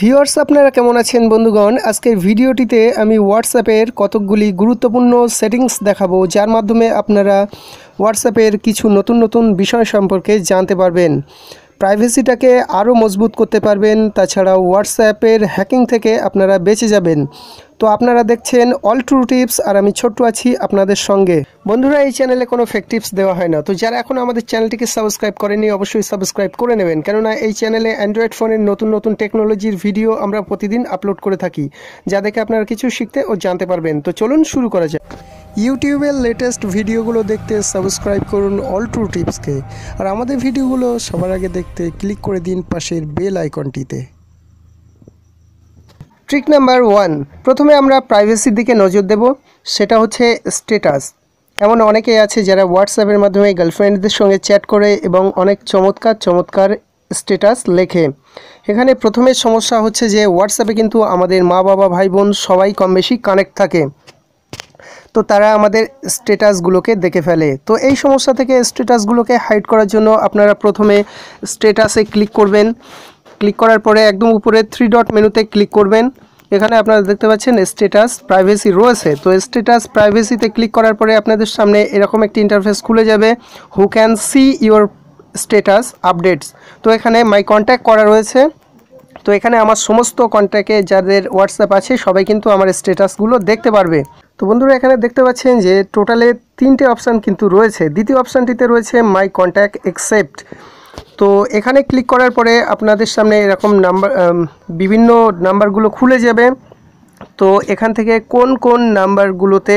viewers আপনারা কেমন আছেন বন্ধুগণ আজকের ভিডিওটিতে আমি হোয়াটসঅ্যাপের কতকগুলি গুরুত্বপূর্ণ সেটিংস দেখাবো যার মাধ্যমে আপনারা হোয়াটসঅ্যাপের কিছু নতুন নতুন বিষয় সম্পর্কে জানতে পারবেন প্রাইভেসিটাকে আরও মজবুত করতে পারবেন তাছাড়া হোয়াটসঅ্যাপের হ্যাকিং থেকে আপনারা বেঁচে যাবেন তো আপনারা দেখছেন অল ট্রু টিপস আর আমি ছোট্ট আছি আপনাদের সঙ্গে বন্ধুরা এই চ্যানেলে কোনো ফেক টিপস দেওয়া হয় না তো যারা এখন আমাদের চ্যানেলটিকে সাবস্ক্রাইব করেনি অবশ্যই সাবস্ক্রাইব করে নেবেন কেননা এই চ্যানেলে অ্যান্ড্রয়েড ফোনের নতুন নতুন টেকনোলজির ভিডিও আমরা প্রতিদিন আপলোড করে থাকি যা দেখে আপনারা কিছু শিখতে ও জানতে পারবেন তো চলুন শুরু করা যাক ইউটিউবের লেটেস্ট ভিডিওগুলো দেখতে সাবস্ক্রাইব করুন অল টু টিপসকে আর আমাদের ভিডিওগুলো সবার আগে দেখতে ক্লিক করে দিন পাশের বেল আইকনটিতে ট্রিক নাম্বার ওয়ান প্রথমে আমরা প্রাইভেসির দিকে নজর দেব সেটা হচ্ছে স্টেটাস এমন অনেকেই আছে যারা হোয়াটসঅ্যাপের মাধ্যমে গার্লফ্রেন্ডদের সঙ্গে চ্যাট করে এবং অনেক চমৎকার চমৎকার স্টেটাস লেখে এখানে প্রথমে সমস্যা হচ্ছে যে হোয়াটসঅ্যাপে কিন্তু আমাদের মা বাবা ভাই বোন সবাই কম বেশি কানেক্ট থাকে তো তারা আমাদের স্টেটাসগুলোকে দেখে ফেলে তো এই সমস্যা থেকে স্টেটাসগুলোকে হাইড করার জন্য আপনারা প্রথমে স্টেটাসে ক্লিক করবেন ক্লিক করার পরে একদম উপরে থ্রি ডট মেনুতে ক্লিক করবেন এখানে আপনারা দেখতে পাচ্ছেন স্টেটাস প্রাইভেসি রয়েছে তো স্টেটাস প্রাইভেসিতে ক্লিক করার পরে আপনাদের সামনে এরকম একটি ইন্টারফেস খুলে যাবে who can see your status updates তো এখানে মাই কন্ট্যাক্ট করা রয়েছে তো এখানে আমার সমস্ত কন্ট্যাক্টে যাদের হোয়াটসঅ্যাপ আছে সবাই কিন্তু আমার স্টেটাসগুলো দেখতে পারবে তো বন্ধুরা এখানে দেখতে পাচ্ছেন যে টোটালে তিনটে অপশান কিন্তু রয়েছে দ্বিতীয় অপশানটিতে রয়েছে মাই কন্ট্যাক্ট এক্সেপ্ট তো এখানে ক্লিক করার পরে আপনাদের সামনে এরকম নাম্বার বিভিন্ন নাম্বারগুলো খুলে যাবে তো এখান থেকে কোন কোন নাম্বারগুলোতে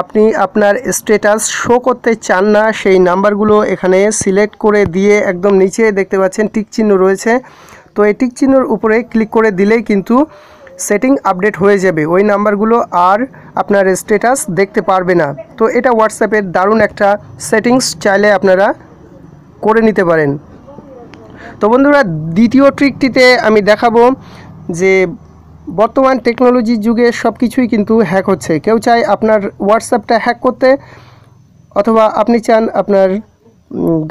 আপনি আপনার স্ট্যাটাস শো করতে চান না সেই নাম্বারগুলো এখানে সিলেক্ট করে দিয়ে একদম নিচে দেখতে পাচ্ছেন টিক চিহ্ন রয়েছে তো এই টিক চিহ্নর উপরে ক্লিক করে দিলেই কিন্তু সেটিং আপডেট হয়ে যাবে ওই নাম্বারগুলো আর আপনার স্ট্যাটাস দেখতে পারবে না তো এটা হোয়াটসঅ্যাপের দারুণ একটা সেটিংস চাইলে আপনারা করে নিতে পারেন তো বন্ধুরা দ্বিতীয় ট্রিকটিতে আমি দেখাবো যে বর্তমান টেকনোলজি যুগে সব কিছুই কিন্তু হ্যাক হচ্ছে কেউ চায় আপনার হোয়াটসঅ্যাপটা হ্যাক করতে অথবা আপনি চান আপনার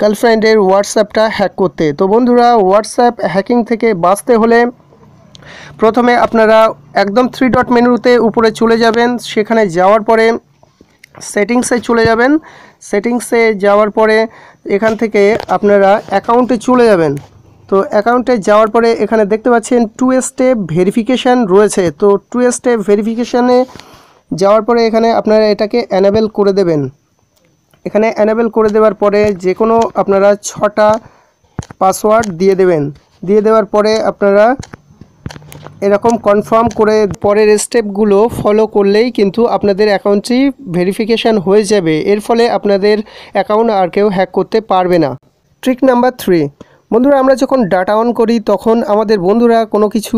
গার্লফ্রেন্ডের হোয়াটসঅ্যাপটা হ্যাক করতে তো বন্ধুরা হোয়াটসঅ্যাপ হ্যাকিং থেকে বাঁচতে হলে প্রথমে আপনারা একদম থ্রি ডট মেনুতে উপরে চলে যাবেন সেখানে যাওয়ার পরে সেটিংসে চলে যাবেন সেটিংসে যাওয়ার পরে এখান থেকে আপনারা অ্যাকাউন্টে চলে যাবেন তো অ্যাকাউন্টে যাওয়ার পরে এখানে দেখতে পাচ্ছেন টু স্টেপ ভেরিফিকেশান রয়েছে তো টু স্টেপ ভেরিফিকেশানে যাওয়ার পরে এখানে আপনারা এটাকে অ্যানাবেল করে দেবেন এখানে অ্যানাবেল করে দেওয়ার পরে যে কোনো আপনারা ছটা পাসওয়ার্ড দিয়ে দেবেন দিয়ে দেওয়ার পরে আপনারা এরকম কনফার্ম করে পরের স্টেপগুলো ফলো করলেই কিন্তু আপনাদের অ্যাকাউন্টটি ভেরিফিকেশান হয়ে যাবে এর ফলে আপনাদের অ্যাকাউন্ট আর কেউ হ্যাক করতে পারবে না ট্রিক নাম্বার থ্রি বন্ধুরা আমরা যখন ডাটা অন করি তখন আমাদের বন্ধুরা কোনো কিছু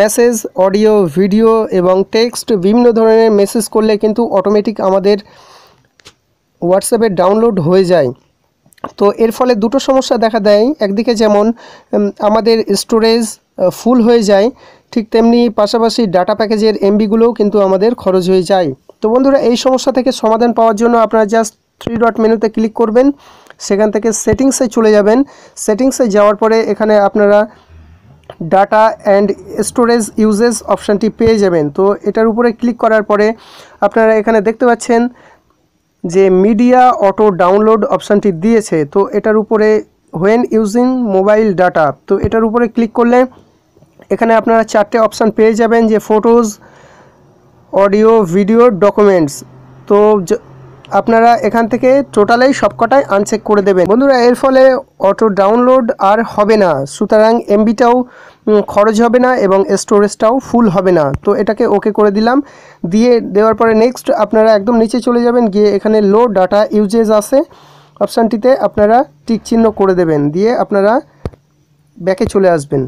মেসেজ অডিও ভিডিও এবং টেক্সট বিভিন্ন ধরনের মেসেজ করলে কিন্তু অটোমেটিক আমাদের হোয়াটসঅ্যাপে ডাউনলোড হয়ে যায় তো এর ফলে দুটো সমস্যা দেখা দেয় একদিকে যেমন আমাদের স্টোরেজ ফুল হয়ে যায় ঠিক তেমনি পাশাপাশি ডাটা প্যাকেজের এমবিগুলোও কিন্তু আমাদের খরচ হয়ে যায় তো বন্ধুরা এই সমস্যা থেকে সমাধান পাওয়ার জন্য আপনারা জাস্ট থ্রি ডট মেনুতে ক্লিক করবেন সেখান থেকে সেটিংসে চলে যাবেন সেটিংসে যাওয়ার পরে এখানে আপনারা ডাটা অ্যান্ড স্টোরেজ ইউজেস অপশানটি পেয়ে যাবেন তো এটার উপরে ক্লিক করার পরে আপনারা এখানে দেখতে পাচ্ছেন যে মিডিয়া অটো ডাউনলোড অপশানটি দিয়েছে তো এটার উপরে হোয়েন ইউজিং মোবাইল ডাটা তো এটার উপরে ক্লিক করলে এখানে আপনারা চারটে অপশান পেয়ে যাবেন যে ফটোজ অডিও ভিডিও ডকুমেন্টস তো আপনারা এখান থেকে টোটালেই সবকটাই আনচেক করে দেবেন বন্ধুরা এর ফলে অটো ডাউনলোড আর হবে না সুতরাং এমবিটাও খরচ হবে না এবং স্টোরেজটাও ফুল হবে না তো এটাকে ওকে করে দিলাম দিয়ে দেওয়ার পরে নেক্সট আপনারা একদম নিচে চলে যাবেন গিয়ে এখানে লো ডাটা ইউজেজ আছে অপশানটিতে আপনারা টিক চিহ্ন করে দেবেন দিয়ে আপনারা ব্যাকে চলে আসবেন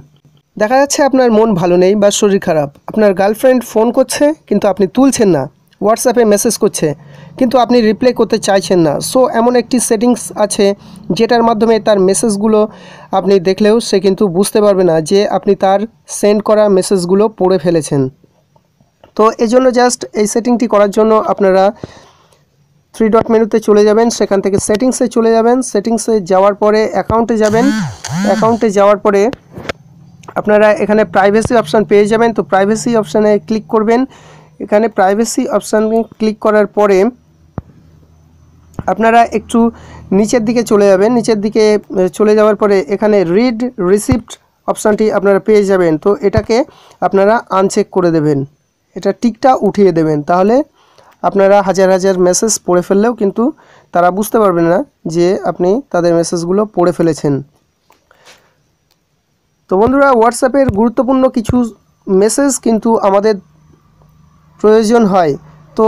দেখা যাচ্ছে আপনার মন ভালো নেই বা শরীর খারাপ আপনার গার্লফ্রেন্ড ফোন করছে কিন্তু আপনি তুলছেন না হোয়াটসঅ্যাপে মেসেজ করছে কিন্তু আপনি রিপ্লাই করতে চাইছেন না সো এমন একটি সেটিংস আছে যেটার মাধ্যমে তার মেসেজগুলো আপনি দেখলেও সে কিন্তু বুঝতে পারবে না যে আপনি তার সেন্ড করা মেসেজগুলো পড়ে ফেলেছেন তো এই জন্য জাস্ট এই সেটিংটি করার জন্য আপনারা থ্রি ডট মেনুতে চলে যাবেন সেখান থেকে সেটিংসে চলে যাবেন সেটিংসে যাওয়ার পরে অ্যাকাউন্টে যাবেন অ্যাকাউন্টে যাওয়ার পরে আপনারা এখানে প্রাইভেসি অপশান পেয়ে যাবেন তো প্রাইভেসি অপশানে ক্লিক করবেন এখানে প্রাইভেসি অপশান ক্লিক করার পরে আপনারা একটু নিচের দিকে চলে যাবেন নিচের দিকে চলে যাওয়ার পরে এখানে রিড রিসিপ্ট অপশানটি আপনারা পেয়ে যাবেন তো এটাকে আপনারা আনচেক করে দেবেন এটা টিকটা উঠিয়ে দেবেন তাহলে আপনারা হাজার হাজার মেসেজ পড়ে ফেললেও কিন্তু তারা বুঝতে পারবেন না যে আপনি তাদের মেসেজগুলো পড়ে ফেলেছেন তো বন্ধুরা হোয়াটসঅ্যাপের গুরুত্বপূর্ণ কিছু মেসেজ কিন্তু আমাদের প্রয়োজন হয় তো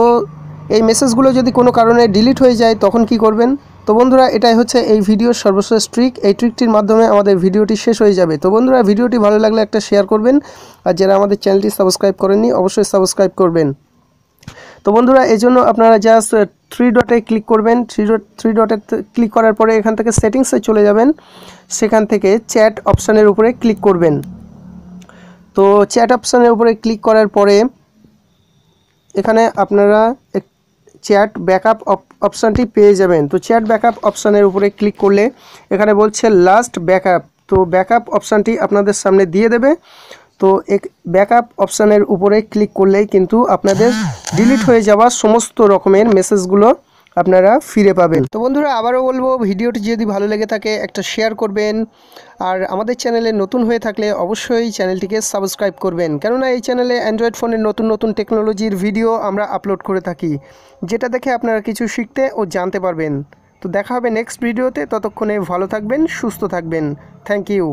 এই মেসেজগুলো যদি কোনো কারণে ডিলিট হয়ে যায় তখন কি করবেন তো বন্ধুরা এটাই হচ্ছে এই ভিডিওর সর্বশেষ ট্রিক এই ট্রিকটির মাধ্যমে আমাদের ভিডিওটি শেষ হয়ে যাবে তো বন্ধুরা ভিডিওটি ভালো লাগলে একটা শেয়ার করবেন আর যারা আমাদের চ্যানেলটি সাবস্ক্রাইব করেননি অবশ্যই সাবস্ক্রাইব করবেন তো বন্ধুরা এই জন্য আপনারা জাস্ট থ্রি ডটে ক্লিক করবেন থ্রি ডট থ্রি ডটে ক্লিক করার পরে এখান থেকে সেটিংসে চলে যাবেন সেখান থেকে চ্যাট অপশানের উপরে ক্লিক করবেন তো চ্যাট অপশানের উপরে ক্লিক করার পরে এখানে আপনারা চ্যাট ব্যাকআপ অপশানটি পেয়ে যাবেন তো চ্যাট ব্যাকআপ অপশানের উপরে ক্লিক করলে এখানে বলছে লাস্ট ব্যাকআপ তো ব্যাকআপ অপশানটি আপনাদের সামনে দিয়ে দেবে তো এক ব্যাকআপ অপশানের উপরে ক্লিক করলেই কিন্তু আপনাদের ডিলিট হয়ে যাওয়া সমস্ত রকমের মেসেজগুলো আপনারা ফিরে পাবেন তো বন্ধুরা আবারও বলবো ভিডিওটি যদি ভালো লেগে থাকে একটা শেয়ার করবেন আর আমাদের চ্যানেলে নতুন হয়ে থাকলে অবশ্যই চ্যানেলটিকে সাবস্ক্রাইব করবেন কেননা এই চ্যানেলে অ্যান্ড্রয়েড ফোনের নতুন নতুন টেকনোলজির ভিডিও আমরা আপলোড করে থাকি যেটা দেখে আপনারা কিছু শিখতে ও জানতে পারবেন তো দেখা হবে নেক্সট ভিডিওতে ততক্ষণে ভালো থাকবেন সুস্থ থাকবেন থ্যাংক ইউ